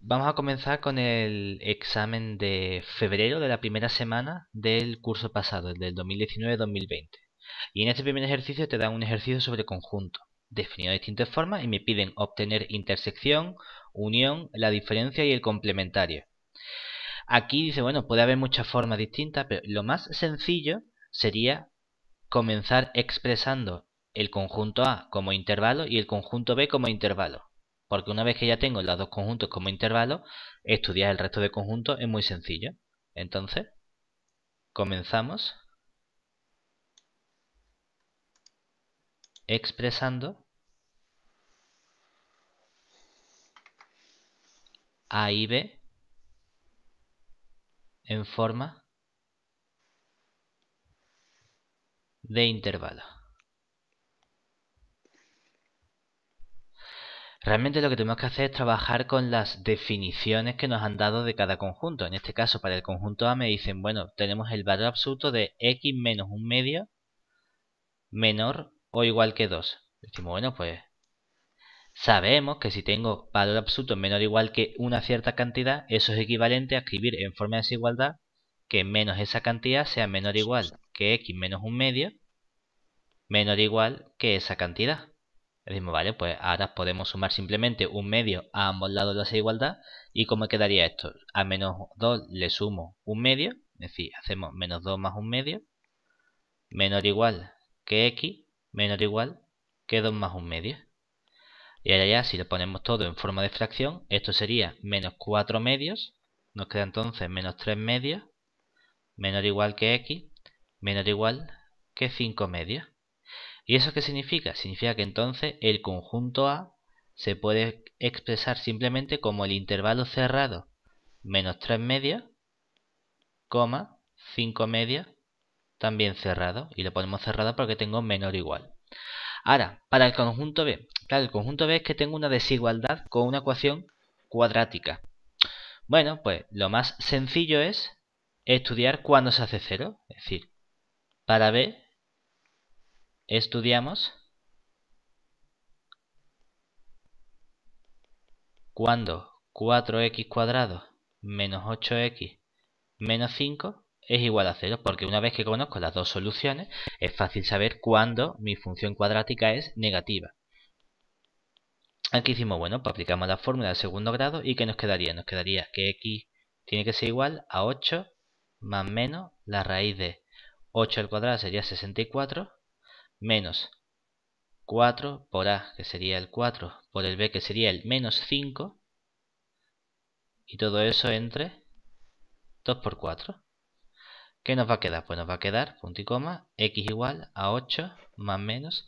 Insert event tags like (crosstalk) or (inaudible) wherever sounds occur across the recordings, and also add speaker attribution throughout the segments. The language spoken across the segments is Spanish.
Speaker 1: Vamos a comenzar con el examen de febrero de la primera semana del curso pasado, el del 2019-2020. Y en este primer ejercicio te dan un ejercicio sobre conjunto, definido de distintas formas y me piden obtener intersección, unión, la diferencia y el complementario. Aquí dice, bueno, puede haber muchas formas distintas, pero lo más sencillo sería comenzar expresando el conjunto A como intervalo y el conjunto B como intervalo. Porque una vez que ya tengo los dos conjuntos como intervalo, estudiar el resto de conjuntos es muy sencillo. Entonces, comenzamos expresando A y B en forma de intervalo. Realmente lo que tenemos que hacer es trabajar con las definiciones que nos han dado de cada conjunto. En este caso, para el conjunto A me dicen, bueno, tenemos el valor absoluto de x menos un medio menor o igual que 2. Decimos, bueno, pues sabemos que si tengo valor absoluto menor o igual que una cierta cantidad, eso es equivalente a escribir en forma de desigualdad que menos esa cantidad sea menor o igual que x menos un medio menor o igual que esa cantidad. Decimos, vale, pues ahora podemos sumar simplemente un medio a ambos lados de la igualdad. ¿Y cómo quedaría esto? A menos 2 le sumo un medio, es decir, hacemos menos 2 más un medio, menor igual que x, menor igual que 2 más un medio. Y ahora ya, si lo ponemos todo en forma de fracción, esto sería menos 4 medios, nos queda entonces menos 3 medios, menor igual que x, menor igual que 5 medios. ¿Y eso qué significa? Significa que entonces el conjunto A se puede expresar simplemente como el intervalo cerrado menos 3 medias, coma 5 medias, también cerrado. Y lo ponemos cerrado porque tengo menor o igual. Ahora, para el conjunto B. Claro, el conjunto B es que tengo una desigualdad con una ecuación cuadrática. Bueno, pues lo más sencillo es estudiar cuándo se hace cero. Es decir, para B estudiamos cuando 4x cuadrado menos 8x menos 5 es igual a 0, porque una vez que conozco las dos soluciones, es fácil saber cuándo mi función cuadrática es negativa. Aquí hicimos, bueno, pues aplicamos la fórmula del segundo grado y ¿qué nos quedaría? Nos quedaría que x tiene que ser igual a 8 más menos la raíz de 8 al cuadrado sería 64 menos 4 por A, que sería el 4, por el B, que sería el menos 5, y todo eso entre 2 por 4. ¿Qué nos va a quedar? Pues nos va a quedar, punto y coma, x igual a 8 más menos.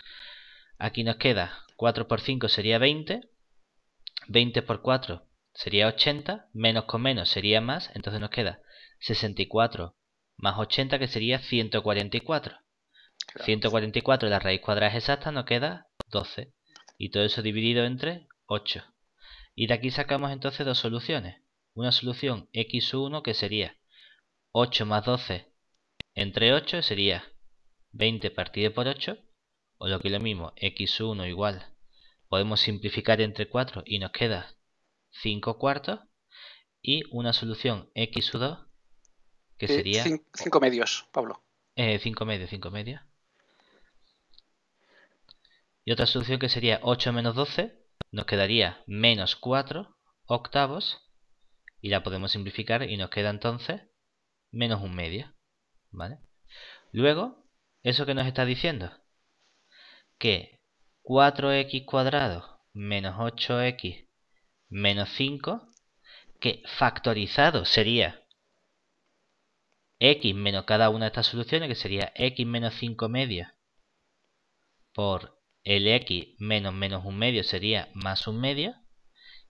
Speaker 1: Aquí nos queda 4 por 5 sería 20, 20 por 4 sería 80, menos con menos sería más, entonces nos queda 64 más 80 que sería 144. 144 la raíz cuadrada es exacta, nos queda 12. Y todo eso dividido entre 8. Y de aquí sacamos entonces dos soluciones. Una solución x1 que sería 8 más 12 entre 8 sería 20 partido por 8. O lo que es lo mismo, x1 igual. Podemos simplificar entre 4 y nos queda 5 cuartos. Y una solución x2 que eh, sería... 5
Speaker 2: medios, Pablo.
Speaker 1: 5 eh, medios, 5 medios. Y otra solución que sería 8 menos 12, nos quedaría menos 4 octavos, y la podemos simplificar y nos queda entonces menos un medio. ¿vale? Luego, ¿eso que nos está diciendo? Que 4x cuadrado menos 8x menos 5, que factorizado sería x menos cada una de estas soluciones, que sería x menos 5 media por x menos menos un medio sería más un medio.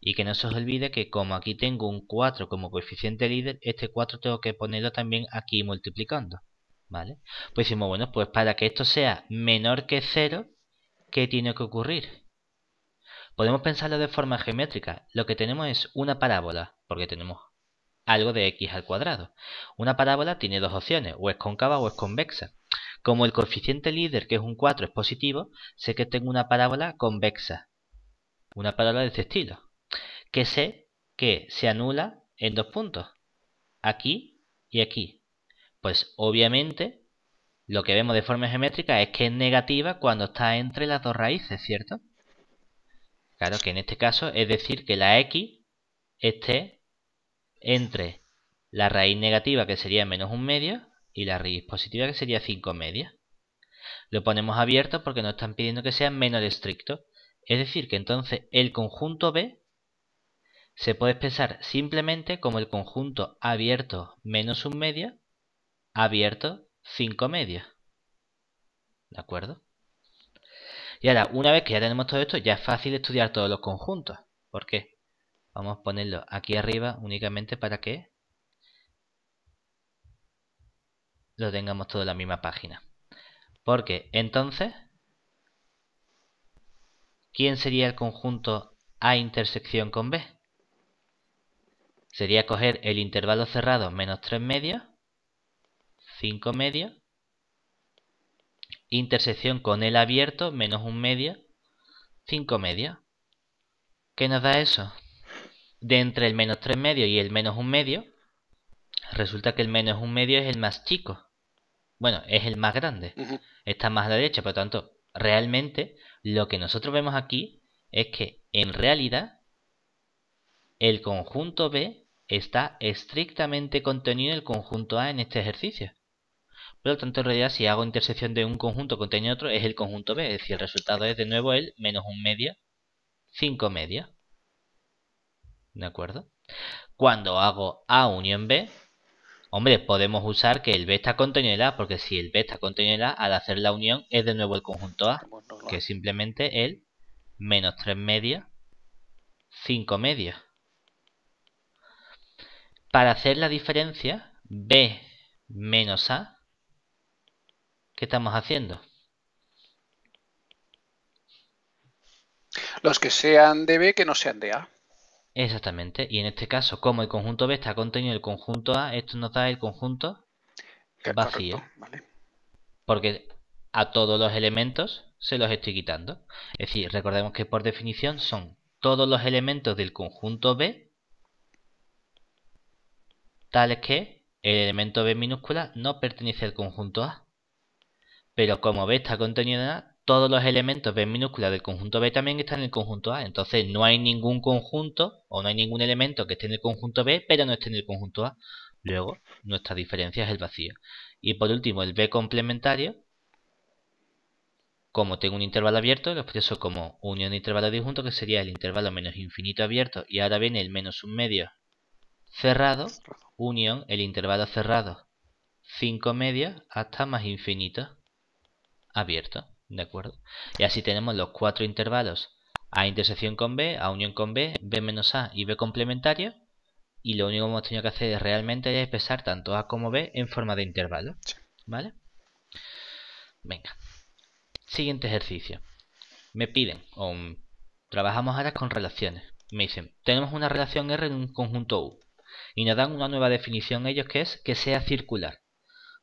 Speaker 1: Y que no se os olvide que como aquí tengo un 4 como coeficiente líder, este 4 tengo que ponerlo también aquí multiplicando. ¿Vale? Pues decimos, bueno, pues para que esto sea menor que 0, ¿qué tiene que ocurrir? Podemos pensarlo de forma geométrica. Lo que tenemos es una parábola, porque tenemos algo de x al cuadrado. Una parábola tiene dos opciones, o es cóncava o es convexa. Como el coeficiente líder, que es un 4, es positivo, sé que tengo una parábola convexa. Una parábola de este estilo. Que sé que se anula en dos puntos. Aquí y aquí. Pues obviamente lo que vemos de forma geométrica es que es negativa cuando está entre las dos raíces, ¿cierto? Claro que en este caso es decir que la x esté entre la raíz negativa, que sería menos un medio, y la raíz positiva que sería 5 media. Lo ponemos abierto porque nos están pidiendo que sea menos estricto. Es decir, que entonces el conjunto B se puede expresar simplemente como el conjunto abierto menos un medio, abierto 5 media. ¿De acuerdo? Y ahora, una vez que ya tenemos todo esto, ya es fácil estudiar todos los conjuntos. ¿Por qué? Vamos a ponerlo aquí arriba únicamente para que lo tengamos todo en la misma página. Porque entonces, ¿quién sería el conjunto A intersección con B? Sería coger el intervalo cerrado menos 3 medios, 5 medios, intersección con el abierto menos 1 medio, 5 medios. ¿Qué nos da eso? De entre el menos 3 medios y el menos 1 medio, resulta que el menos 1 medio es el más chico bueno, es el más grande, está más a la derecha, por lo tanto, realmente lo que nosotros vemos aquí es que en realidad el conjunto B está estrictamente contenido en el conjunto A en este ejercicio. Por lo tanto, en realidad, si hago intersección de un conjunto contenido otro, es el conjunto B. Es decir, el resultado es de nuevo el menos un medio, cinco medios. ¿De acuerdo? Cuando hago A unión B, Hombre, podemos usar que el B está contenido en A, porque si el B está contenido en A, al hacer la unión es de nuevo el conjunto A, que es simplemente el menos 3 medias, 5 medias. Para hacer la diferencia, B menos A, ¿qué estamos haciendo?
Speaker 2: Los que sean de B que no sean de A.
Speaker 1: Exactamente, y en este caso, como el conjunto B está contenido en el conjunto A, esto nos da el conjunto vacío. Porque a todos los elementos se los estoy quitando. Es decir, recordemos que por definición son todos los elementos del conjunto B tales que el elemento B minúscula no pertenece al conjunto A. Pero como B está contenido en A, todos los elementos B minúscula del conjunto B también están en el conjunto A. Entonces no hay ningún conjunto o no hay ningún elemento que esté en el conjunto B, pero no esté en el conjunto A. Luego, nuestra diferencia es el vacío. Y por último, el B complementario, como tengo un intervalo abierto, lo expreso como unión de intervalo disjunto, que sería el intervalo menos infinito abierto, y ahora viene el menos un medio cerrado, unión el intervalo cerrado 5 medios hasta más infinito abierto. ¿De acuerdo? Y así tenemos los cuatro intervalos A intersección con B, A unión con B, B menos A y B complementario. Y lo único que hemos tenido que hacer es realmente es expresar tanto A como B en forma de intervalo. ¿Vale? Venga. Siguiente ejercicio. Me piden, o trabajamos ahora con relaciones. Me dicen, tenemos una relación R en un conjunto U. Y nos dan una nueva definición ellos que es que sea circular.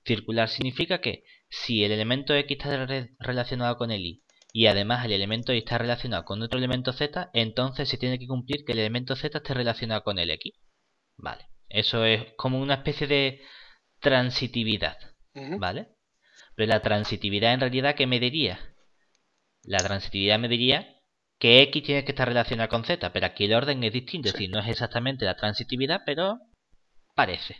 Speaker 1: Circular significa que si el elemento x está relacionado con el y y además el elemento y está relacionado con otro elemento z, entonces se tiene que cumplir que el elemento z esté relacionado con el x. Vale, eso es como una especie de transitividad, ¿vale? Pero la transitividad en realidad, ¿qué me diría? La transitividad me diría que x tiene que estar relacionado con z, pero aquí el orden es distinto, es decir, no es exactamente la transitividad, pero Parece.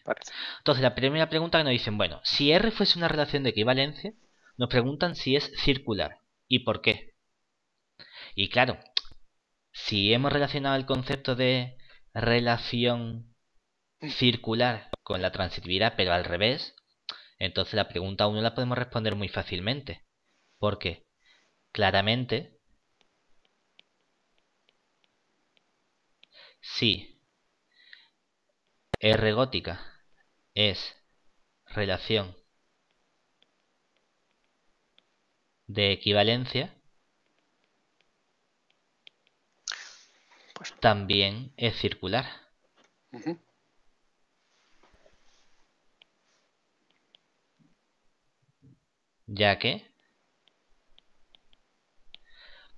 Speaker 1: Entonces, la primera pregunta que nos dicen, bueno, si R fuese una relación de equivalencia, nos preguntan si es circular y por qué. Y claro, si hemos relacionado el concepto de relación mm. circular con la transitividad, pero al revés, entonces la pregunta 1 la podemos responder muy fácilmente. Porque claramente, sí R gótica es relación de equivalencia pues también es circular. Ya que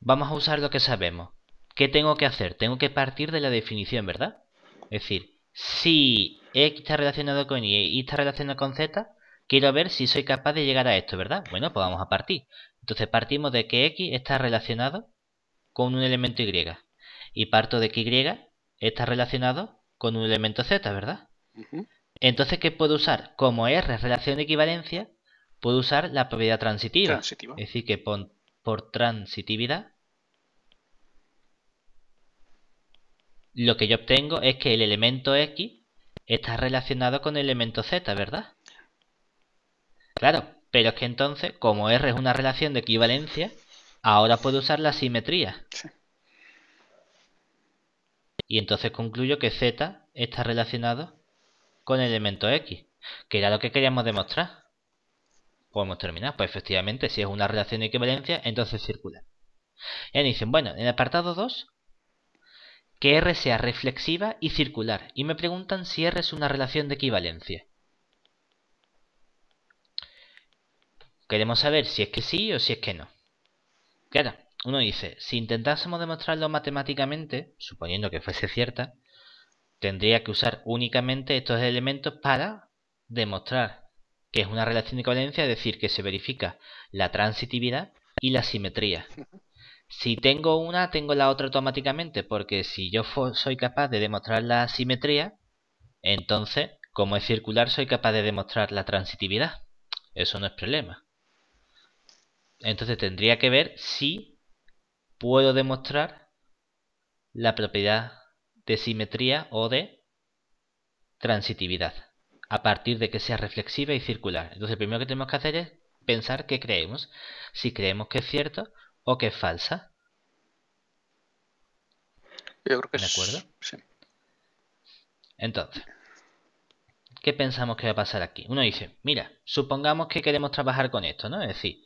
Speaker 1: vamos a usar lo que sabemos. ¿Qué tengo que hacer? Tengo que partir de la definición, ¿verdad? Es decir, si X está relacionado con Y y está relacionado con Z, quiero ver si soy capaz de llegar a esto, ¿verdad? Bueno, pues vamos a partir. Entonces partimos de que X está relacionado con un elemento Y. Y parto de que Y está relacionado con un elemento Z, ¿verdad? Entonces, ¿qué puedo usar? Como R es relación de equivalencia, puedo usar la propiedad transitiva. Es decir, que por transitividad lo que yo obtengo es que el elemento X está relacionado con el elemento Z, ¿verdad? Claro, pero es que entonces, como R es una relación de equivalencia, ahora puedo usar la simetría. Y entonces concluyo que Z está relacionado con el elemento X, que era lo que queríamos demostrar. Podemos pues terminar, pues efectivamente, si es una relación de equivalencia, entonces circula. Y dicen, bueno, en el apartado 2 que R sea reflexiva y circular, y me preguntan si R es una relación de equivalencia. Queremos saber si es que sí o si es que no. Claro, uno dice, si intentásemos demostrarlo matemáticamente, suponiendo que fuese cierta, tendría que usar únicamente estos elementos para demostrar que es una relación de equivalencia, es decir, que se verifica la transitividad y la simetría. (laughs) Si tengo una, tengo la otra automáticamente, porque si yo soy capaz de demostrar la simetría, entonces, como es circular, soy capaz de demostrar la transitividad. Eso no es problema. Entonces tendría que ver si puedo demostrar la propiedad de simetría o de transitividad a partir de que sea reflexiva y circular. Entonces, lo primero que tenemos que hacer es pensar qué creemos. Si creemos que es cierto, o que es falsa. Yo creo que ¿De acuerdo? Sí. Entonces, ¿qué pensamos que va a pasar aquí? Uno dice, mira, supongamos que queremos trabajar con esto, ¿no? Es decir,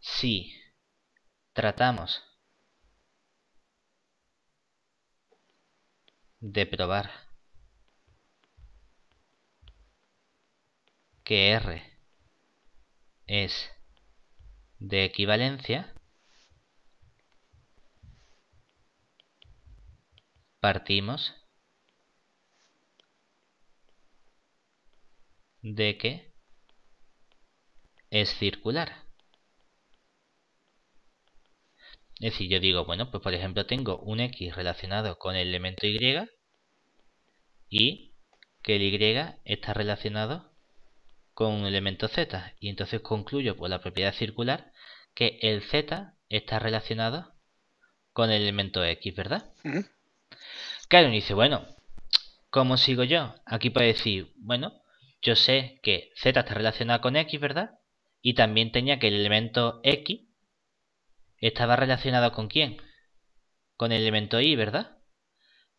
Speaker 1: si tratamos de probar que R es de equivalencia, partimos de que es circular. Es decir, yo digo, bueno, pues por ejemplo tengo un x relacionado con el elemento y y que el y está relacionado con un elemento z. Y entonces concluyo por la propiedad circular que el z está relacionado con el elemento x, ¿verdad? Claro, dice, bueno, ¿cómo sigo yo? Aquí puede decir, bueno, yo sé que Z está relacionado con X, ¿verdad? Y también tenía que el elemento X estaba relacionado con quién? Con el elemento Y, ¿verdad?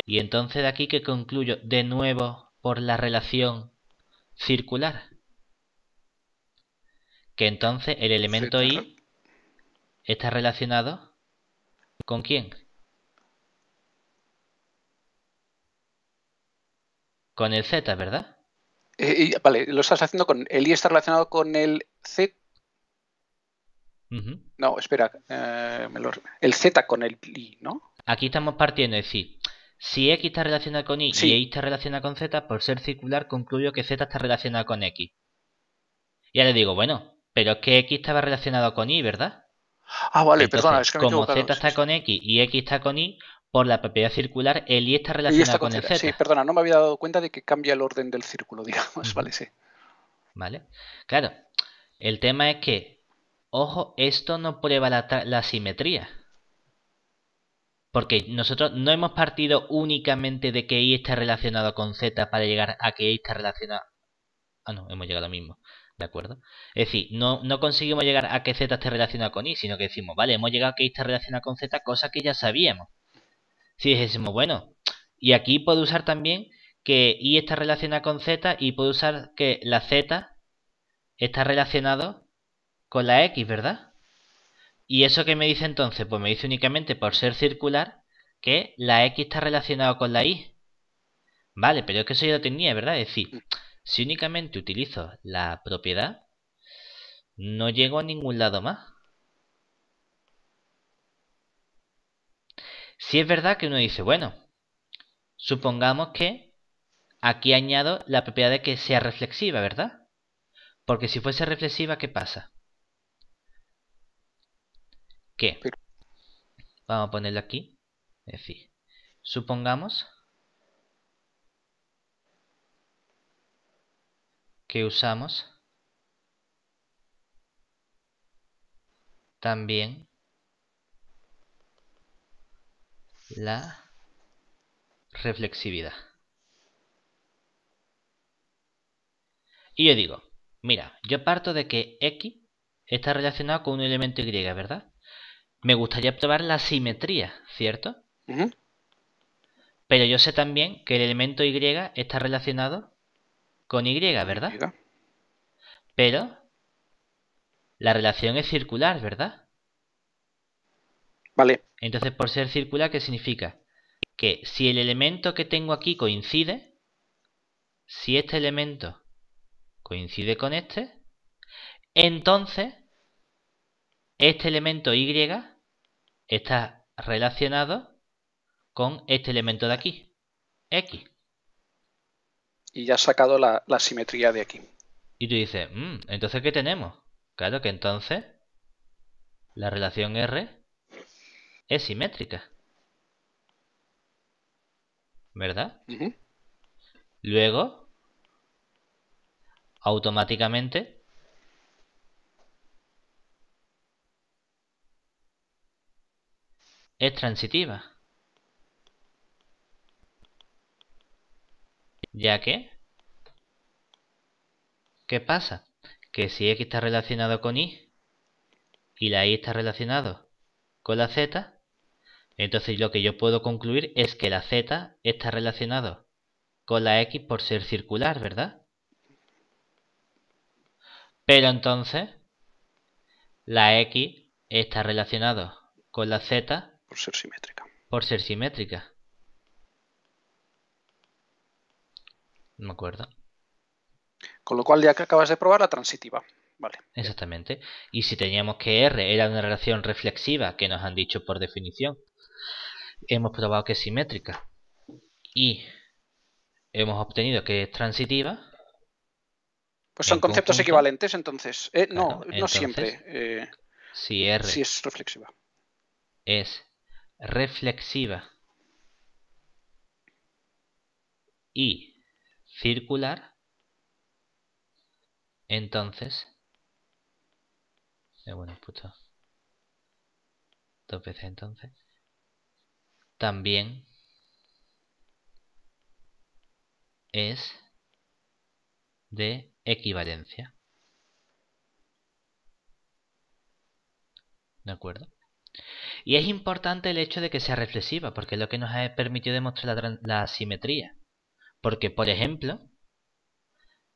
Speaker 1: Y entonces de aquí que concluyo de nuevo por la relación circular. Que entonces el elemento Y está relacionado con quién? Con el Z, ¿verdad? Eh, vale, lo estás
Speaker 2: haciendo con. El I está relacionado con el Z. No, espera. Eh, el Z con el I,
Speaker 1: ¿no? Aquí estamos partiendo, es decir, si X está relacionado con Y y Y e está relacionado con Z, por ser circular concluyo que Z está relacionado con X. Ya le digo, bueno, pero es que X estaba relacionado con Y, ¿verdad? Ah, vale, perdón, es que Como Z está con X y X está con Y, por la propiedad circular, el I está relacionado con, el Z. Sí,
Speaker 2: perdona, no me había dado cuenta de que cambia el orden del círculo, (laughs) digamos, vale, sí.
Speaker 1: Vale, claro. El tema es que, ojo, esto no prueba la, la simetría. Porque nosotros no hemos partido únicamente de que I está relacionado con Z para llegar a que I está relacionado... Ah, no, hemos llegado a lo mismo. ¿De acuerdo? Es decir, no, no conseguimos llegar a que Z esté relacionado con I, sino que decimos, vale, hemos llegado a que I está relacionado con Z, cosa que ya sabíamos si dijésemos, bueno, y aquí puedo usar también que y está relacionada con z y puedo usar que la z está relacionado con la x, ¿verdad? ¿Y eso qué me dice entonces? Pues me dice únicamente por ser circular que la x está relacionado con la y. Vale, pero es que eso ya lo tenía, ¿verdad? Es decir, si únicamente utilizo la propiedad, no llego a ningún lado más. Si es verdad que uno dice, bueno, supongamos que aquí añado la propiedad de que sea reflexiva, ¿verdad? Porque si fuese reflexiva, ¿qué pasa? ¿Qué? vamos a ponerlo aquí. En fin, supongamos que usamos también la reflexividad. Y yo digo, mira, yo parto de que X está relacionado con un elemento Y, ¿verdad? Me gustaría probar la simetría, ¿cierto? Pero yo sé también que el elemento Y está relacionado con Y, ¿verdad? Pero la relación es circular, ¿verdad? Entonces, por ser circular, ¿qué significa? Que si el elemento que tengo aquí coincide, si este elemento coincide con este, entonces este elemento Y está relacionado con este elemento de aquí, X.
Speaker 2: Y ya ha sacado la, simetría de aquí.
Speaker 1: Y tú dices, mm, entonces ¿qué tenemos? Claro que entonces la relación R es simétrica. ¿Verdad? Luego, automáticamente, es transitiva. Ya que, ¿qué pasa? Que si X está relacionado con Y y la Y está relacionado con la Z, entonces lo que yo puedo concluir es que la z está relacionada con la x por ser circular, ¿verdad? Pero entonces la x está relacionada con la z por ser simétrica. Por ser simétrica. No me acuerdo.
Speaker 2: Con lo cual ya que acabas de probar la transitiva.
Speaker 1: Vale. Exactamente. Y si teníamos que R era una relación reflexiva que nos han dicho por definición hemos probado que es simétrica y hemos obtenido que es transitiva. Pues son conceptos
Speaker 2: equivalentes entonces. Eh, no, no siempre. Eh,
Speaker 1: si R si es reflexiva. Es reflexiva y circular, entonces... Eh, bueno, puto. Dos veces entonces también es de equivalencia. ¿De acuerdo? Y es importante el hecho de que sea reflexiva, porque es lo que nos ha permitido demostrar la, simetría. Porque, por ejemplo,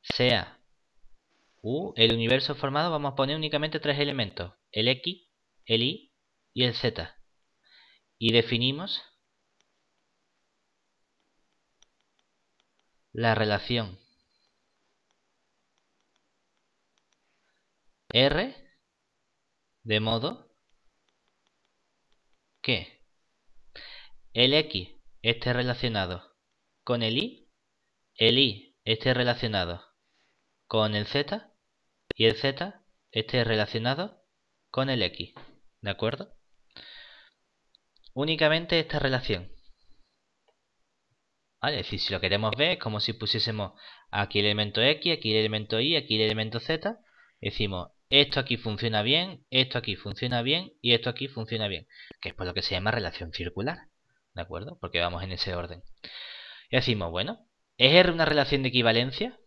Speaker 1: sea U, el universo formado, vamos a poner únicamente tres elementos, el X, el Y y el Z. Y definimos la relación R de modo que el X esté relacionado con el Y, el Y esté relacionado con el Z y el Z esté relacionado con el X. ¿De acuerdo? Únicamente esta relación es decir, si lo queremos ver, es como si pusiésemos aquí el elemento X, aquí el elemento Y, aquí el elemento Z. Decimos, esto aquí funciona bien, esto aquí funciona bien y esto aquí funciona bien. Que es por lo que se llama relación circular. ¿De acuerdo? Porque vamos en ese orden. Y decimos, bueno, ¿es R una relación de equivalencia?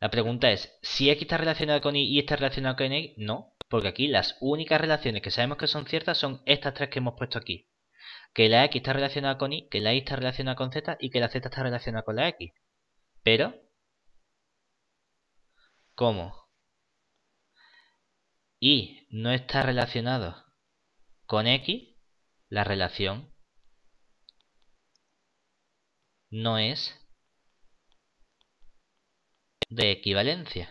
Speaker 1: La pregunta es, si X está relacionado con Y y está relacionado con Y, no. Porque aquí las únicas relaciones que sabemos que son ciertas son estas tres que hemos puesto aquí que la X está relacionada con Y, que la Y está relacionada con Z y que la Z está relacionada con la X. Pero, ¿cómo? Y no está relacionado con X, la relación no es de equivalencia.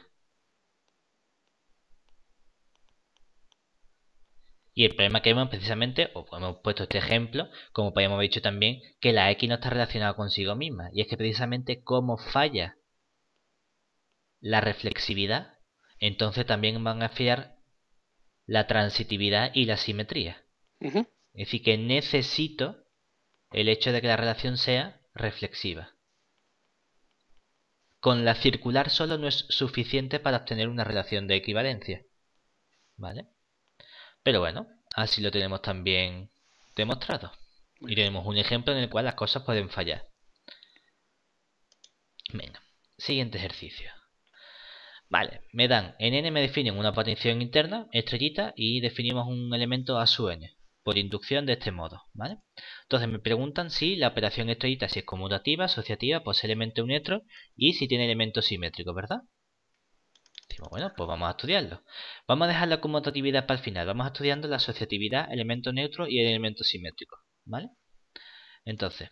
Speaker 1: Y el problema que vemos precisamente, o hemos puesto este ejemplo, como hemos dicho también, que la X no está relacionada consigo misma. Y es que precisamente como falla la reflexividad, entonces también van a fallar la transitividad y la simetría. Es decir, que necesito el hecho de que la relación sea reflexiva. Con la circular solo no es suficiente para obtener una relación de equivalencia. ¿Vale? Pero bueno, así lo tenemos también demostrado. Y tenemos un ejemplo en el cual las cosas pueden fallar. Venga, siguiente ejercicio. Vale, me dan, en n me definen una potencia interna, estrellita, y definimos un elemento a su n, por inducción de este modo, ¿vale? Entonces me preguntan si la operación estrellita si es conmutativa, asociativa, posee elemento neutro y si tiene elementos simétrico, ¿verdad? bueno, pues vamos a estudiarlo. Vamos a dejar la conmutatividad para el final. Vamos estudiando la asociatividad, elemento neutro y el elemento simétrico. ¿Vale? Entonces,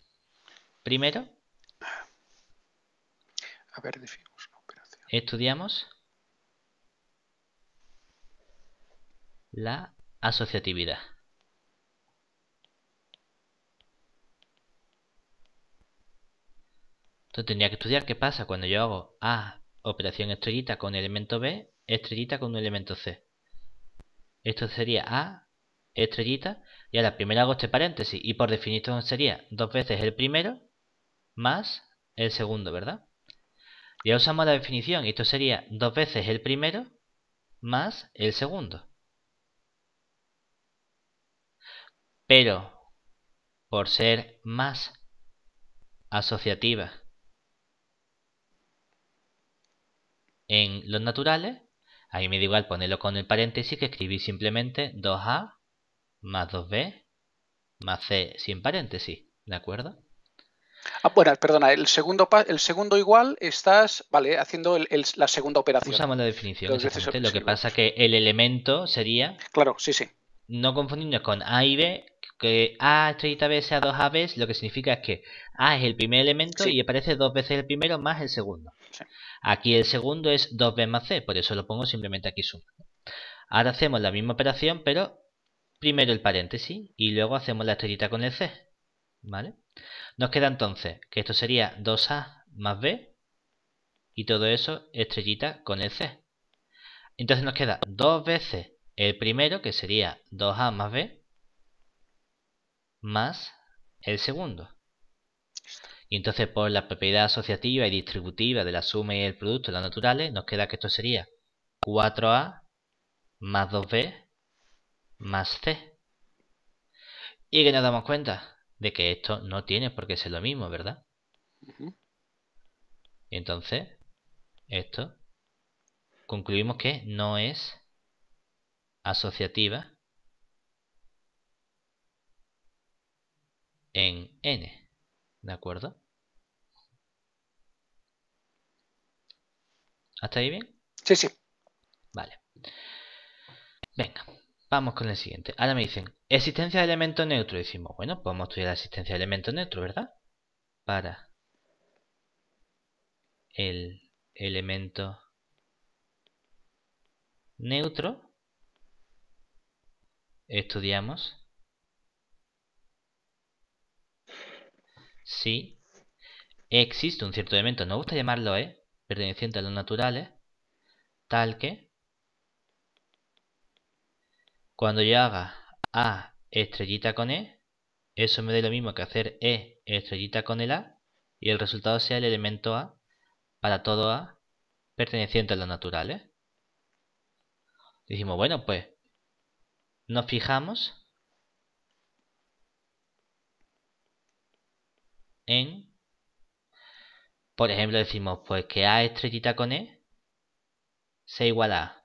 Speaker 1: primero. A ver, definimos una operación. Estudiamos la asociatividad. Entonces tendría que estudiar qué pasa cuando yo hago A, operación estrellita con elemento B, estrellita con un elemento C. Esto sería A, estrellita, y ahora primero hago este paréntesis, y por definición sería dos veces el primero más el segundo, ¿verdad? Ya usamos la definición, esto sería dos veces el primero más el segundo. Pero, por ser más asociativa en los naturales, ahí me da igual ponerlo con el paréntesis que escribí simplemente 2a más 2b más c sin paréntesis, ¿de acuerdo?
Speaker 2: Ah, bueno, pues, perdona, el segundo, el segundo igual estás, vale, haciendo el, la segunda operación. Usamos la
Speaker 1: definición, exactamente. Lo que pasa que el elemento sería... Claro, sí, sí. No confundirnos con A y B, que A estrellita B sea 2AB, lo que significa es que A es el primer elemento y aparece dos veces el primero más el segundo. Aquí el segundo es 2b más c, por eso lo pongo simplemente aquí suma. Ahora hacemos la misma operación, pero primero el paréntesis y luego hacemos la estrellita con el c. ¿Vale? Nos queda entonces que esto sería 2a más b y todo eso estrellita con el c. Entonces nos queda dos veces el primero, que sería 2a más b, más el segundo. Y entonces por la propiedad asociativa y distributiva de la suma y el producto de las naturales, nos queda que esto sería 4A más 2B más C. Y que nos damos cuenta de que esto no tiene por qué ser lo mismo, ¿verdad? entonces, esto, concluimos que no es asociativa en n. ¿De acuerdo? ¿Hasta ahí bien? Sí, sí. Vale. Venga, vamos con el siguiente. Ahora me dicen, existencia de elemento neutro. decimos, bueno, podemos pues estudiar la existencia de elemento neutro, ¿verdad? Para el elemento neutro estudiamos si existe un cierto elemento, nos gusta llamarlo ¿eh? perteneciente a los naturales, tal que cuando yo haga A estrellita con E, eso me dé lo mismo que hacer E estrellita con el A y el resultado sea el elemento A para todo A perteneciente a los naturales. Dijimos, bueno, pues nos fijamos en por ejemplo, decimos pues que A estrellita con E se iguala a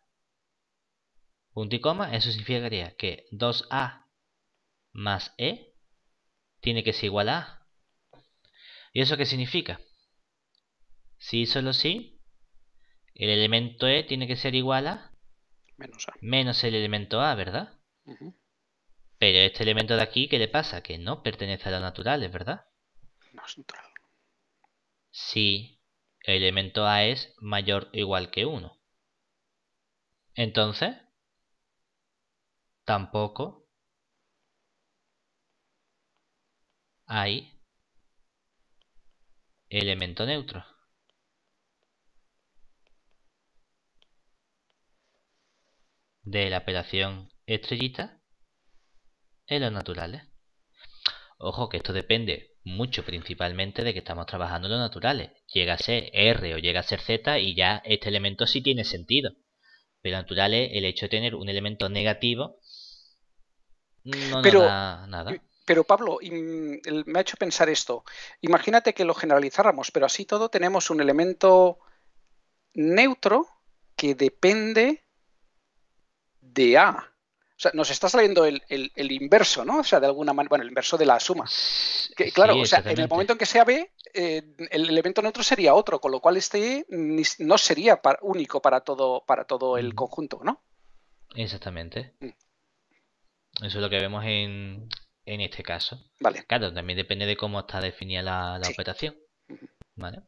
Speaker 1: punto y coma. Eso significaría que 2A más E tiene que ser igual a A. ¿Y eso qué significa? Si solo sí el elemento E tiene que ser igual a menos, el elemento A, ¿verdad? Pero este elemento de aquí, ¿qué le pasa? Que no pertenece a los naturales, ¿verdad? No es natural si el elemento A es mayor o igual que 1. Entonces, tampoco hay elemento neutro. De la operación estrellita en los naturales. Ojo que esto depende mucho principalmente de que estamos trabajando los naturales. Llega a ser R o llega a ser Z y ya este elemento sí tiene sentido. Pero naturales, el hecho de tener un elemento negativo no pero, nada.
Speaker 2: Pero Pablo, me ha hecho pensar esto. Imagínate que lo generalizáramos, pero así todo tenemos un elemento neutro que depende de A. O sea, nos está saliendo el, inverso, ¿no? O sea, de alguna manera, bueno, el inverso de la suma.
Speaker 1: claro, o sea, en el momento en
Speaker 2: que sea B, eh, el elemento neutro sería otro, con lo cual este no sería único para todo, para todo el conjunto, ¿no?
Speaker 1: Exactamente. Mm. Eso es lo que vemos en, en, este caso. Vale. Claro, también depende de cómo está definida la, operación. ¿Vale?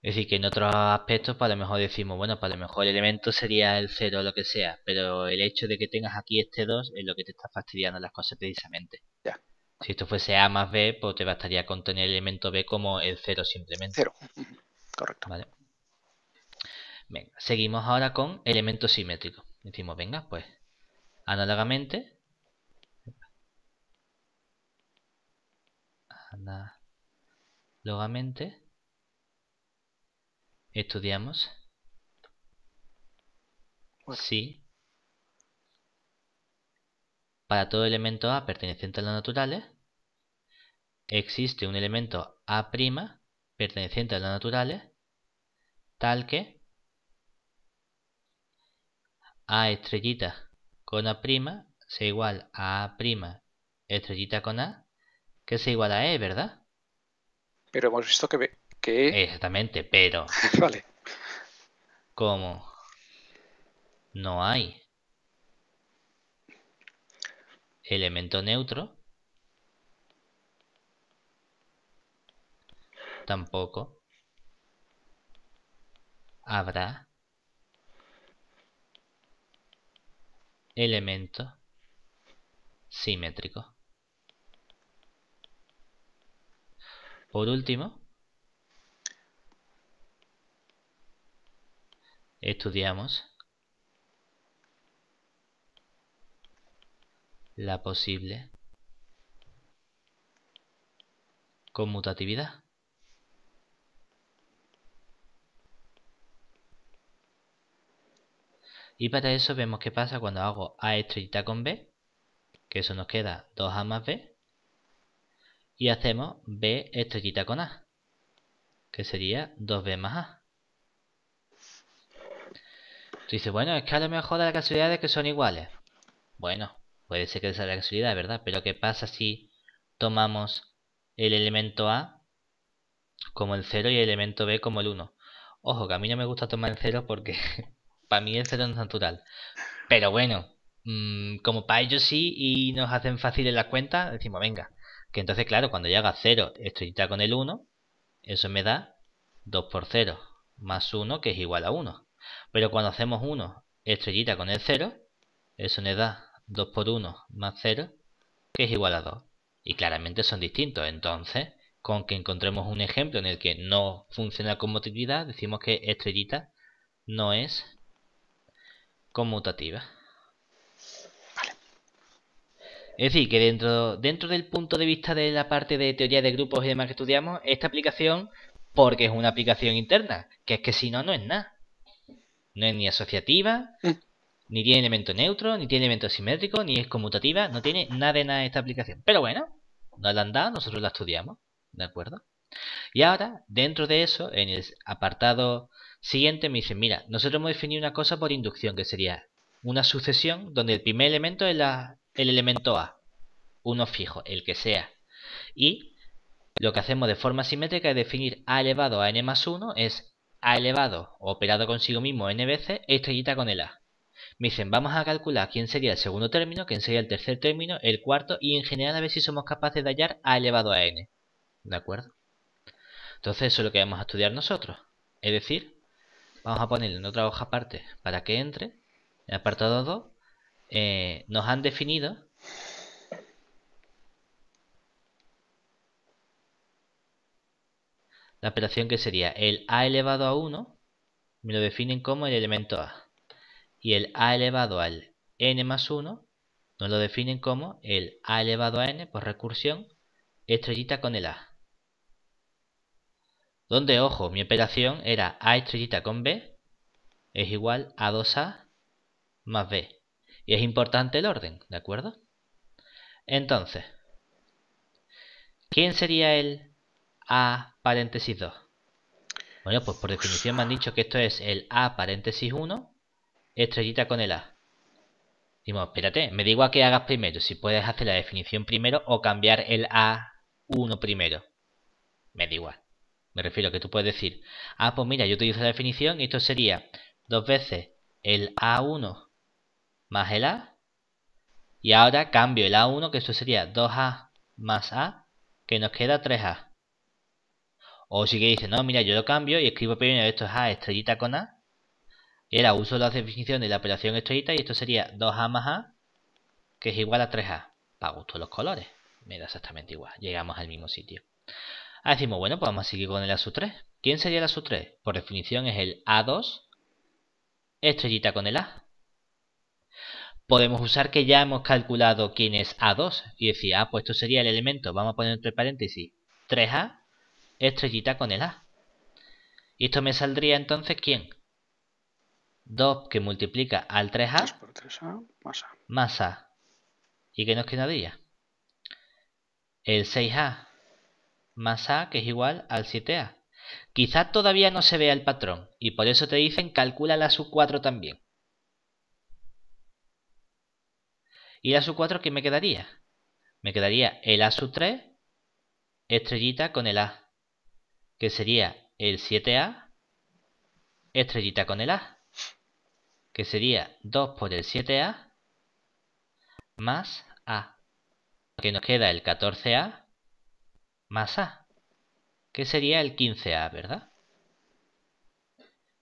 Speaker 1: Es decir, que en otros aspectos para pues, lo mejor decimos, bueno, para pues, lo mejor el elemento sería el 0 o lo que sea, pero el hecho de que tengas aquí este 2 es lo que te está fastidiando las cosas precisamente. Ya. Si esto fuese A más B, pues te bastaría con tener el elemento B como el 0 simplemente. 0, correcto. Vale. Venga, seguimos ahora con elementos simétricos. Decimos, venga, pues análogamente. Análogamente estudiamos. si Sí. Para todo elemento A perteneciente a los naturales, existe un elemento A' perteneciente a los naturales, tal que A estrellita con A' sea igual a A' estrellita con A, que sea igual a E, ¿verdad? Pero hemos visto que B. Exactamente, pero... (laughs) vale. ¿Cómo? No hay elemento neutro. Tampoco habrá elemento simétrico. Por último, estudiamos la posible conmutatividad. Y para eso vemos qué pasa cuando hago A estrellita con B, que eso nos queda 2A más B, y hacemos B estrellita con A, que sería 2B más A. Tú dices, bueno, es que a lo mejor la casualidad es que son iguales. Bueno, puede ser que sea la casualidad, ¿verdad? Pero ¿qué pasa si tomamos el elemento A como el 0 y el elemento B como el 1? Ojo, que a mí no me gusta tomar el 0 porque (laughs) para mí el 0 no es natural. Pero bueno, mm, como para ellos sí y nos hacen fáciles las cuentas, decimos, venga. Que entonces, claro, cuando llega a 0 estoy ya con el 1, eso me da 2 por 0 más 1 que es igual a 1. Pero cuando hacemos 1 estrellita con el 0, eso nos da 2 por 1 más 0, que es igual a 2. Y claramente son distintos. Entonces, con que encontremos un ejemplo en el que no funciona conmutatividad, decimos que estrellita no es conmutativa. Es decir, que dentro, dentro del punto de vista de la parte de teoría de grupos y demás que estudiamos, esta aplicación, porque es una aplicación interna, que es que si no, no es nada. No es ni asociativa, mm. ni tiene elemento neutro, ni tiene elemento simétrico, ni es conmutativa, no tiene nada de nada esta aplicación. Pero bueno, nos la han dado, nosotros la estudiamos, ¿de acuerdo? Y ahora, dentro de eso, en el apartado siguiente me dicen, mira, nosotros hemos definido una cosa por inducción, que sería una sucesión donde el primer elemento es el elemento A, uno fijo, el que sea. Y lo que hacemos de forma simétrica es definir A elevado a n más 1 es a elevado o operado consigo mismo n veces, estrellita con el A. Me dicen, vamos a calcular quién sería el segundo término, quién sería el tercer término, el cuarto y en general a ver si somos capaces de hallar A elevado a n. ¿De acuerdo? Entonces eso es lo que vamos a estudiar nosotros. Es decir, vamos a poner en otra hoja aparte para que entre, en el apartado 2, eh, nos han definido la operación que sería el a elevado a 1, me lo definen como el elemento a, y el a elevado al n más 1, nos lo definen como el a elevado a n por recursión estrellita con el a. Donde, ojo, mi operación era a estrellita con b es igual a 2a más b. Y es importante el orden, ¿de acuerdo? Entonces, ¿quién sería el a paréntesis 2. Bueno, pues por definición me han dicho que esto es el A paréntesis 1, estrellita con el A. Digo, espérate, me da igual que hagas primero, si puedes hacer la definición primero o cambiar el A1 primero. Me da igual. Me refiero a que tú puedes decir, ah, pues mira, yo utilizo la definición y esto sería dos veces el A1 más el A. Y ahora cambio el A1, que esto sería 2A más A, que nos queda 3A. O sí que dice, no, mira, yo lo cambio y escribo primero esto es A estrellita con A. Y ahora uso la definición de la operación estrellita y esto sería 2A más A, que es igual a 3A. Para gusto los colores. Me da exactamente igual. Llegamos al mismo sitio. Ahora decimos, bueno, pues vamos a seguir con el a sub 3 ¿Quién sería el sub 3 Por definición es el A2 estrellita con el A. Podemos usar que ya hemos calculado quién es A2 y decir, ah, pues esto sería el elemento, vamos a poner entre paréntesis 3A estrellita con el A. Y esto me saldría entonces ¿quién? 2 que multiplica al 3A, 3A más, A. más A. ¿Y qué nos quedaría? El 6A más A que es igual al 7A. Quizás todavía no se vea el patrón y por eso te dicen calcula la sub 4 también. ¿Y la sub 4 qué me quedaría? Me quedaría el A sub 3 estrellita con el A que sería el 7A, estrellita con el A, que sería 2 por el 7A, más A, que nos queda el 14A, más A, que sería el 15A, ¿verdad?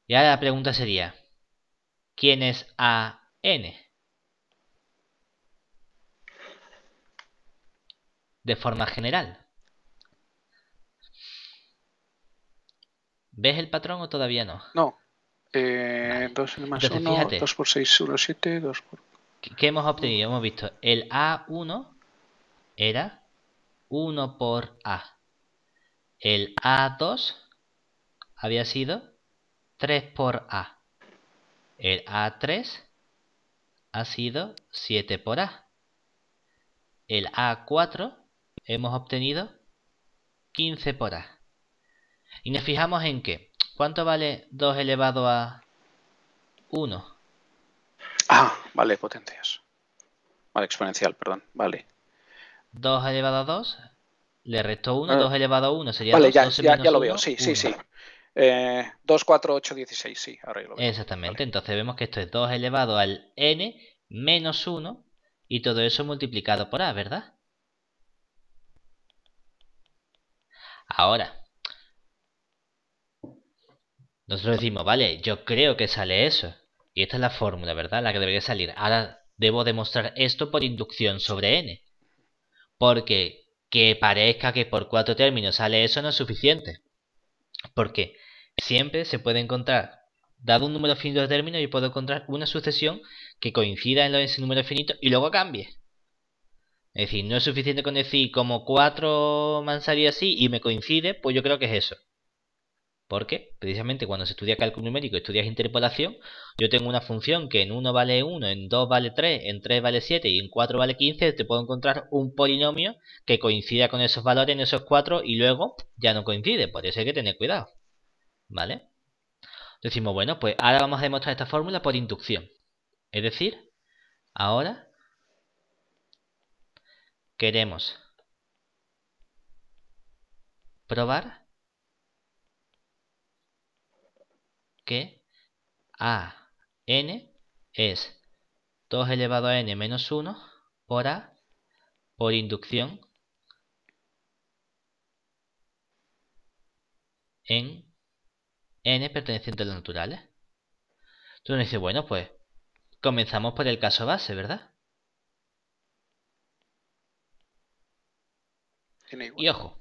Speaker 1: Y ahora la pregunta sería, ¿quién es AN? De forma general. ¿Ves el patrón o todavía no?
Speaker 2: No. 2 eh, 1, 2 por 6, 1, 7, 2 por...
Speaker 1: ¿Qué hemos obtenido? Hemos visto el A1 era 1 por A. El A2 había sido 3 por A. El A3 ha sido 7 por A. El A4 hemos obtenido 15 por A. Y nos fijamos en que, ¿cuánto vale 2 elevado a 1?
Speaker 2: Ah, vale, potencias. Vale, exponencial, perdón,
Speaker 1: vale. 2 elevado a 2, le resto 1, 2 elevado a 1 sería 2, ya, ya, ya lo veo, sí, sí, sí.
Speaker 2: 2, 4, 8, 16, sí, ahora ya
Speaker 1: lo veo. Exactamente, entonces vemos que esto es 2 elevado al n menos 1 y todo eso multiplicado por a, ¿verdad? Ahora, nosotros decimos, vale, yo creo que sale eso. Y esta es la fórmula, ¿verdad? La que debería salir. Ahora debo demostrar esto por inducción sobre n. Porque que parezca que por cuatro términos sale eso no es suficiente. Porque siempre se puede encontrar, dado un número finito de términos, yo puedo encontrar una sucesión que coincida en ese número finito y luego cambie. Es decir, no es suficiente con decir como cuatro y así y me coincide, pues yo creo que es eso. Porque precisamente cuando se estudia cálculo numérico, y estudias interpolación, yo tengo una función que en 1 vale 1, en 2 vale 3, en 3 vale 7 y en 4 vale 15, te puedo encontrar un polinomio que coincida con esos valores en esos 4 y luego ya no coincide, por eso hay que tener cuidado. ¿Vale? Decimos, bueno, pues ahora vamos a demostrar esta fórmula por inducción. Es decir, ahora queremos probar que a n es 2 elevado a n menos 1 por a por inducción en n perteneciente a los naturales. Tú nos dices, bueno, pues comenzamos por el caso base, ¿verdad? Y ojo,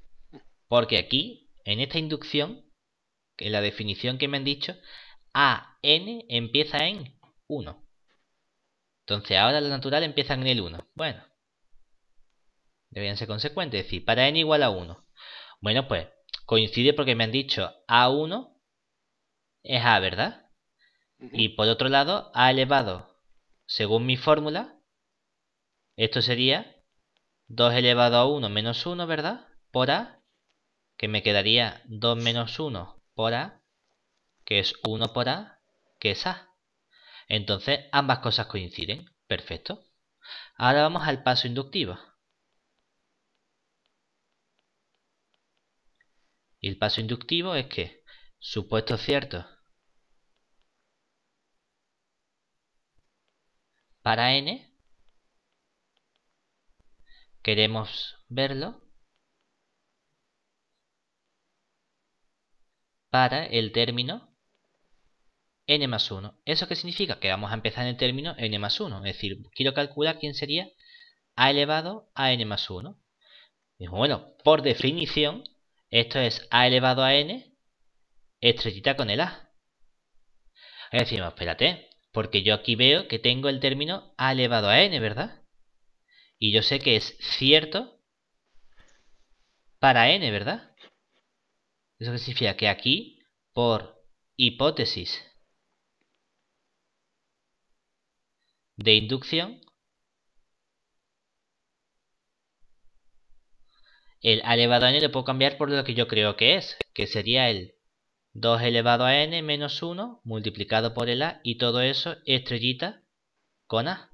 Speaker 1: porque aquí, en esta inducción, que la definición que me han dicho, a n empieza en 1. Entonces ahora La natural empieza en el 1. Bueno, deberían ser consecuentes, es decir, para n igual a 1. Bueno, pues coincide porque me han dicho a1 es a, ¿verdad? Y por otro lado, a elevado, según mi fórmula, esto sería 2 elevado a 1 menos 1, ¿verdad? Por a, que me quedaría 2 menos 1 por A, que es 1 por A, que es A. Entonces ambas cosas coinciden. Perfecto. Ahora vamos al paso inductivo. Y el paso inductivo es que supuesto cierto para n queremos verlo para el término n más 1. ¿Eso qué significa? Que vamos a empezar en el término n más 1. Es decir, quiero calcular quién sería a elevado a n más 1. bueno, por definición, esto es a elevado a n estrellita con el a. Es decimos, espérate, porque yo aquí veo que tengo el término a elevado a n, ¿verdad? Y yo sé que es cierto para n, ¿verdad? Eso significa que aquí, por hipótesis de inducción, el a elevado a n lo puedo cambiar por lo que yo creo que es, que sería el 2 elevado a n menos 1 multiplicado por el a y todo eso estrellita con a.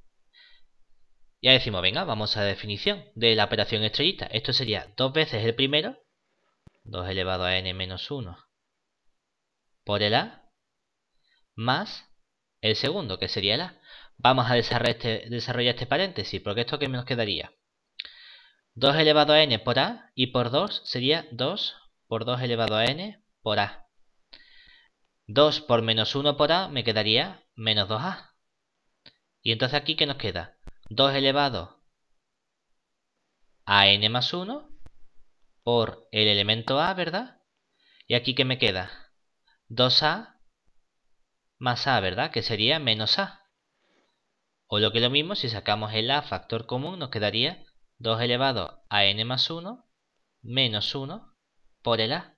Speaker 1: Ya decimos, venga, vamos a la definición de la operación estrellita. Esto sería dos veces el primero 2 elevado a n menos 1 por el a más el segundo, que sería el a. Vamos a desarrollar este, este paréntesis, porque esto que nos quedaría. 2 elevado a n por a y por 2 sería 2 por 2 elevado a n por a. 2 por menos 1 por a me quedaría menos 2a. Y entonces aquí, ¿qué nos queda? 2 elevado a n más 1 por el elemento A, ¿verdad? Y aquí que me queda 2A más A, ¿verdad? Que sería menos A. O lo que es lo mismo, si sacamos el A factor común, nos quedaría 2 elevado a n más 1 menos 1 por el A.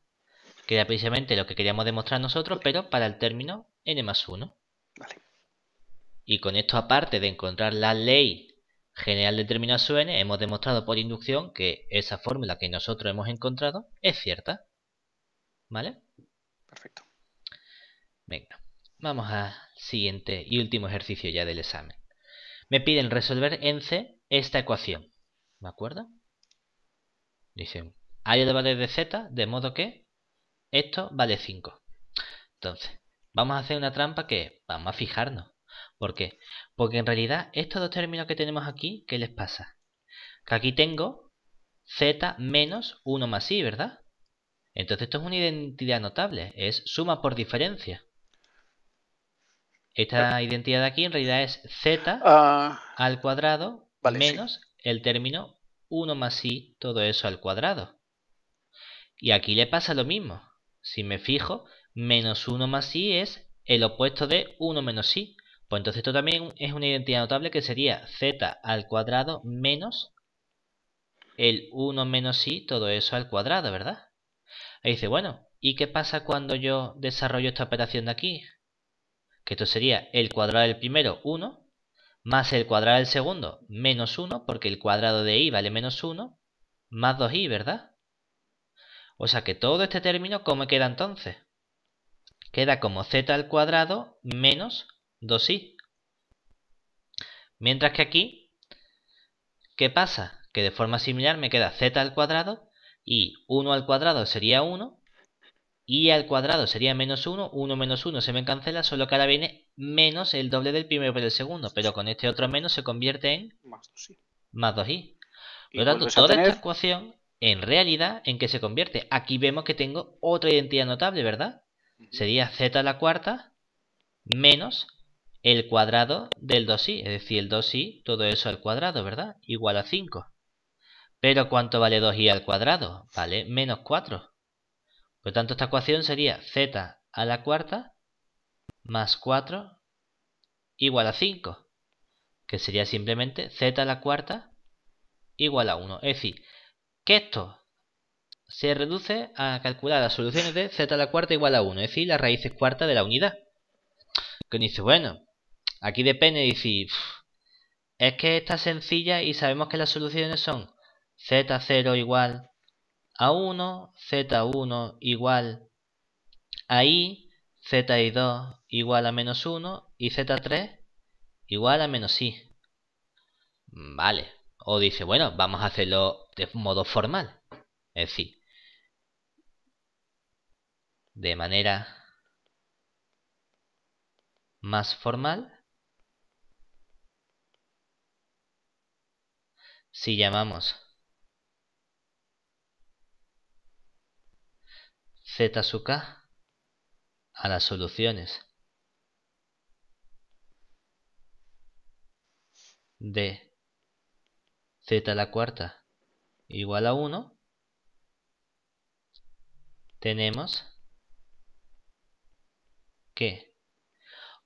Speaker 1: Que era precisamente lo que queríamos demostrar nosotros, pero para el término n más 1. Y con esto, aparte de encontrar la ley general de su n, hemos demostrado por inducción que esa fórmula que nosotros hemos encontrado es cierta. ¿Vale? Perfecto. Venga, vamos al siguiente y último ejercicio ya del examen. Me piden resolver en C esta ecuación. ¿Me acuerdo? Dicen, A valor de Z, de modo que esto vale 5. Entonces, vamos a hacer una trampa que vamos a fijarnos. ¿Por qué? Porque en realidad estos dos términos que tenemos aquí, ¿qué les pasa? Que aquí tengo z menos 1 más i, ¿verdad? Entonces esto es una identidad notable, es suma por diferencia. Esta identidad de aquí en realidad es z ah, al cuadrado menos el término 1 más i, todo eso al cuadrado. Y aquí le pasa lo mismo. Si me fijo, menos 1 más i es el opuesto de 1 menos i. Pues entonces esto también es una identidad notable que sería z al cuadrado menos el 1 menos i, todo eso al cuadrado, ¿verdad? Ahí dice, bueno, ¿y qué pasa cuando yo desarrollo esta operación de aquí? Que esto sería el cuadrado del primero, 1, más el cuadrado del segundo, menos 1, porque el cuadrado de i vale menos 1, más 2i, ¿verdad? O sea que todo este término, ¿cómo queda entonces? Queda como z al cuadrado menos 2 i. Mientras que aquí, ¿qué pasa? Que de forma similar me queda z al cuadrado y 1 al cuadrado sería 1 y al cuadrado sería menos 1, 1 menos 1 se me cancela, solo que ahora viene menos el doble del primero por el segundo, pero con este otro menos se convierte en más 2i. Por lo tanto, toda esta ecuación, en realidad, ¿en qué se convierte? Aquí vemos que tengo otra identidad notable, ¿verdad? Sería z a la cuarta menos el cuadrado del 2i, es decir, el 2i, todo eso al cuadrado, ¿verdad? Igual a 5. Pero ¿cuánto vale 2i al cuadrado? Vale menos 4. Por lo tanto, esta ecuación sería z a la cuarta más 4 igual a 5, que sería simplemente z a la cuarta igual a 1. Es decir, que esto se reduce a calcular las soluciones de z a la cuarta igual a 1, es decir, las raíces cuartas de la unidad. Que dice, bueno, Aquí depende de es que está sencilla y sabemos que las soluciones son z0 igual a 1, z1 igual a i, z2 igual a menos 1 y z3 igual a menos i. Vale. O dice, bueno, vamos a hacerlo de modo formal. Es decir, de manera más formal si llamamos z k a las soluciones de z a la cuarta igual a 1 tenemos que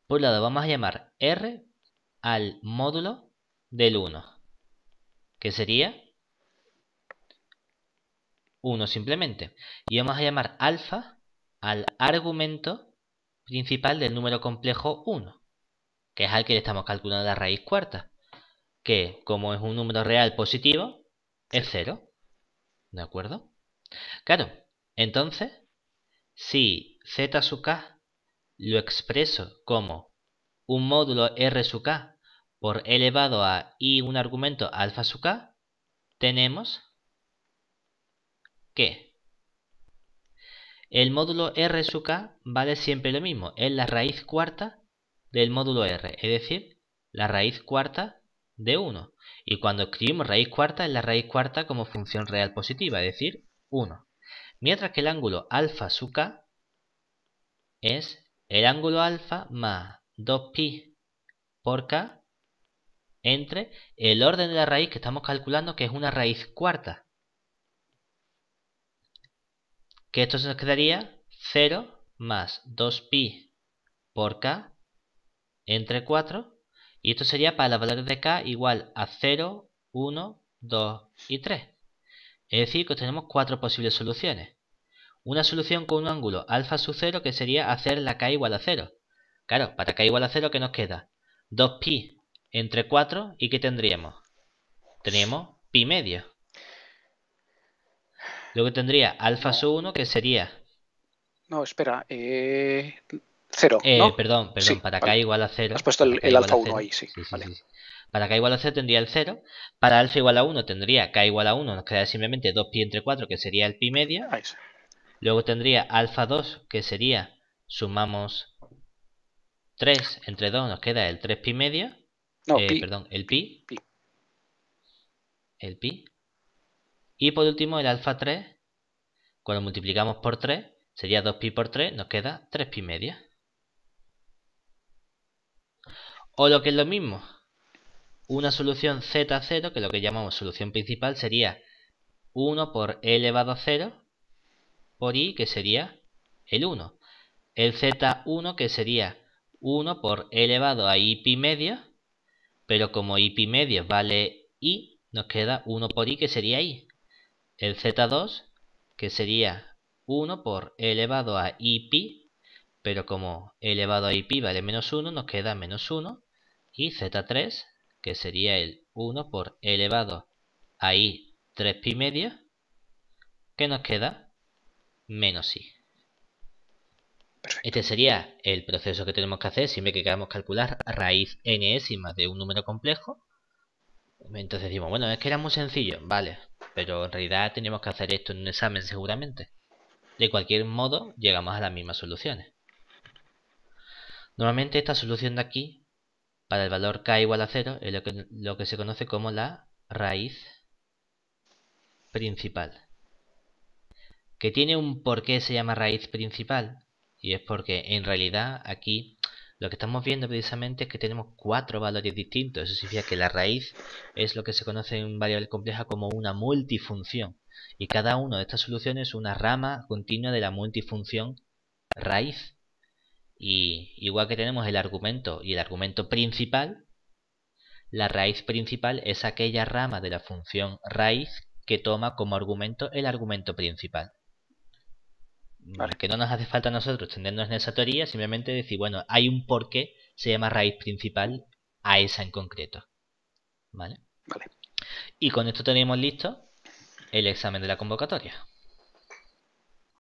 Speaker 1: por un lado vamos a llamar r al módulo del 1 que sería 1 simplemente. Y vamos a llamar alfa al argumento principal del número complejo 1, que es al que le estamos calculando la raíz cuarta, que como es un número real positivo, es 0. ¿De acuerdo? Claro, entonces, si z sub k lo expreso como un módulo r sub k por elevado a y un argumento alfa sub k, tenemos que el módulo r sub k vale siempre lo mismo, es la raíz cuarta del módulo r, es decir, la raíz cuarta de 1. Y cuando escribimos raíz cuarta es la raíz cuarta como función real positiva, es decir, 1. Mientras que el ángulo alfa sub k es el ángulo alfa más 2pi por k entre el orden de la raíz que estamos calculando, que es una raíz cuarta. Que esto nos quedaría 0 más 2pi por k entre 4. Y esto sería para los valores de k igual a 0, 1, 2 y 3. Es decir, que tenemos cuatro posibles soluciones. Una solución con un ángulo alfa sub 0 que sería hacer la k igual a 0. Claro, para k igual a 0 ¿qué nos queda 2pi entre 4 y ¿qué tendríamos? Teníamos pi medio. Luego tendría alfa sub 1 que sería...
Speaker 2: No, espera, 0. Eh, eh, perdón, perdón, para
Speaker 1: k igual a 0. Has puesto el, alfa 1 ahí, sí. vale. Para k igual a 0 tendría el 0. Para alfa igual a 1 tendría k igual a 1, nos queda simplemente 2 pi entre 4 que sería el pi medio. Luego tendría alfa 2 que sería, sumamos 3 entre 2, nos queda el 3 pi medio. No, eh, Perdón, el pi, El pi. Y por último, el alfa 3, cuando multiplicamos por 3, sería 2pi por 3, nos queda 3pi media. O lo que es lo mismo, una solución z0, que es lo que llamamos solución principal, sería 1 por e elevado a 0 por i, que sería el 1. El z1, que sería 1 por e elevado a i pi media, pero como y pi medio vale i, nos queda 1 por i que sería i. El z2 que sería 1 por elevado a i pi, pero como elevado a i pi vale menos 1, nos queda menos 1. Y z3 que sería el 1 por elevado a i 3 pi medio, que nos queda menos i. Este sería el proceso que tenemos que hacer siempre que queramos calcular raíz nésima de un número complejo. Entonces decimos, bueno, es que era muy sencillo, vale, pero en realidad tenemos que hacer esto en un examen seguramente. De cualquier modo, llegamos a las mismas soluciones. Normalmente esta solución de aquí, para el valor k igual a 0, es lo que, lo que se conoce como la raíz principal. Que tiene un por qué se llama raíz principal, y es porque en realidad aquí lo que estamos viendo precisamente es que tenemos cuatro valores distintos. Eso significa que la raíz es lo que se conoce en variable compleja como una multifunción. Y cada una de estas soluciones es una rama continua de la multifunción raíz. Y igual que tenemos el argumento y el argumento principal, la raíz principal es aquella rama de la función raíz que toma como argumento el argumento principal. Mm. Que no nos hace falta a nosotros tendernos en esa teoría, simplemente decir, bueno, hay un porqué se llama raíz principal a esa en concreto. Vale. Y con esto tenemos listo el examen de la convocatoria.